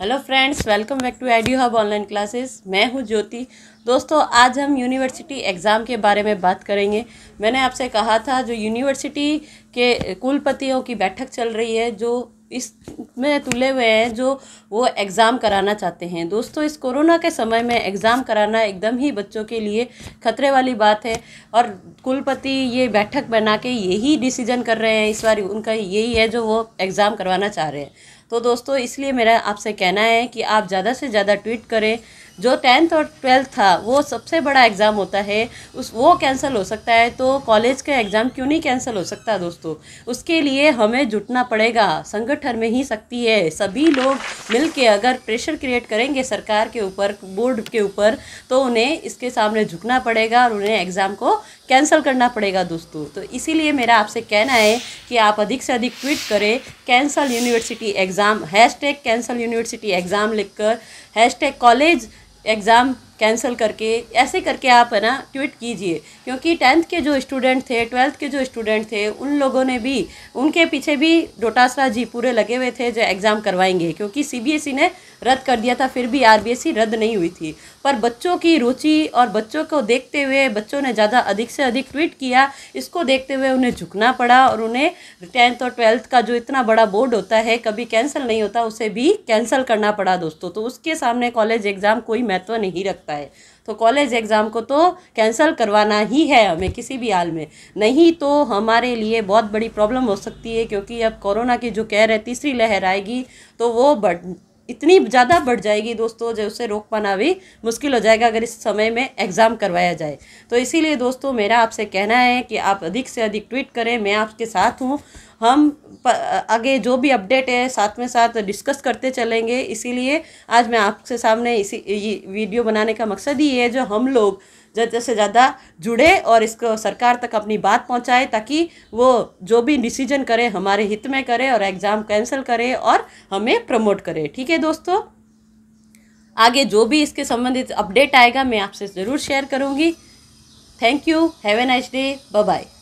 hello friends welcome back to एडियो hub online classes मैं हूं ज्योति दोस्तों आज हम यूनिवर्सिटी एग्ज़ाम के बारे में बात करेंगे मैंने आपसे कहा था जो यूनिवर्सिटी के कुलपतियों की बैठक चल रही है जो इस में तुले हुए हैं जो वो एग्ज़ाम कराना चाहते हैं दोस्तों इस कोरोना के समय में एग्ज़ाम कराना एकदम ही बच्चों के लिए खतरे वाली बात है और कुलपति ये बैठक बना के यही डिसीजन कर रहे हैं इस बार उनका यही है जो वो एग्ज़ाम करवाना चाह रहे हैं तो दोस्तों इसलिए मेरा आपसे कहना है कि आप ज़्यादा से ज़्यादा ट्वीट करें जो टेंथ और ट्वेल्थ था वो सबसे बड़ा एग्ज़ाम होता है उस वो कैंसिल हो सकता है तो कॉलेज का एग्ज़ाम क्यों नहीं कैंसिल हो सकता दोस्तों उसके लिए हमें जुटना पड़ेगा संगठन में ही सकती है सभी लोग मिल के अगर प्रेशर क्रिएट करेंगे सरकार के ऊपर बोर्ड के ऊपर तो उन्हें इसके सामने झुकना पड़ेगा और उन्हें एग्ज़ाम को कैंसिल करना पड़ेगा दोस्तों तो इसीलिए मेरा आपसे कहना है कि आप अधिक से अधिक ट्वीट करें cancel university exam hash tag cancel university exam लिखकर कर hash tag college exam cancel करके ऐसे करके आप है ना ट्वीट कीजिए क्योंकि टेंथ के जो स्टूडेंट थे ट्वेल्थ के जो स्टूडेंट थे उन लोगों ने भी उनके पीछे भी डोटासरा जी पूरे लगे हुए थे जो एग्ज़ाम करवाएंगे क्योंकि सीबीएसई e ने रद्द कर दिया था फिर भी आरबीएसई e रद्द नहीं हुई थी पर बच्चों की रुचि और बच्चों को देखते हुए बच्चों ने ज़्यादा अधिक से अधिक ट्वीट किया इसको देखते हुए उन्हें झुकना पड़ा और उन्हें टेंथ और ट्वेल्थ का जो इतना बड़ा बोर्ड होता है कभी कैंसिल नहीं होता उसे भी कैंसिल करना पड़ा दोस्तों तो उसके सामने कॉलेज एग्ज़ाम कोई महत्व नहीं रखता सकता है तो कॉलेज एग्ज़ाम को तो कैंसिल करवाना ही है हमें किसी भी हाल में नहीं तो हमारे लिए बहुत बड़ी प्रॉब्लम हो सकती है क्योंकि अब कोरोना की जो कह रहे तीसरी लहर आएगी तो वो बढ़ इतनी ज़्यादा बढ़ जाएगी दोस्तों जो उसे रोक पाना भी मुश्किल हो जाएगा अगर इस समय में एग्ज़ाम करवाया जाए तो इसीलिए दोस्तों मेरा आपसे कहना है कि आप अधिक से अधिक ट्वीट करें मैं आपके साथ हूँ हम आगे जो भी अपडेट है साथ में साथ डिस्कस करते चलेंगे इसीलिए आज मैं आपके सामने इसी ये वीडियो बनाने का मकसद ही है जो हम लोग ज़्यादा से ज़्यादा जुड़े और इसको सरकार तक अपनी बात पहुंचाए ताकि वो जो भी डिसीजन करे हमारे हित में करे और एग्ज़ाम कैंसिल करे और हमें प्रमोट करे ठीक है दोस्तों आगे जो भी इसके संबंधित अपडेट आएगा मैं आपसे ज़रूर शेयर करूँगी thank you have a nice day bye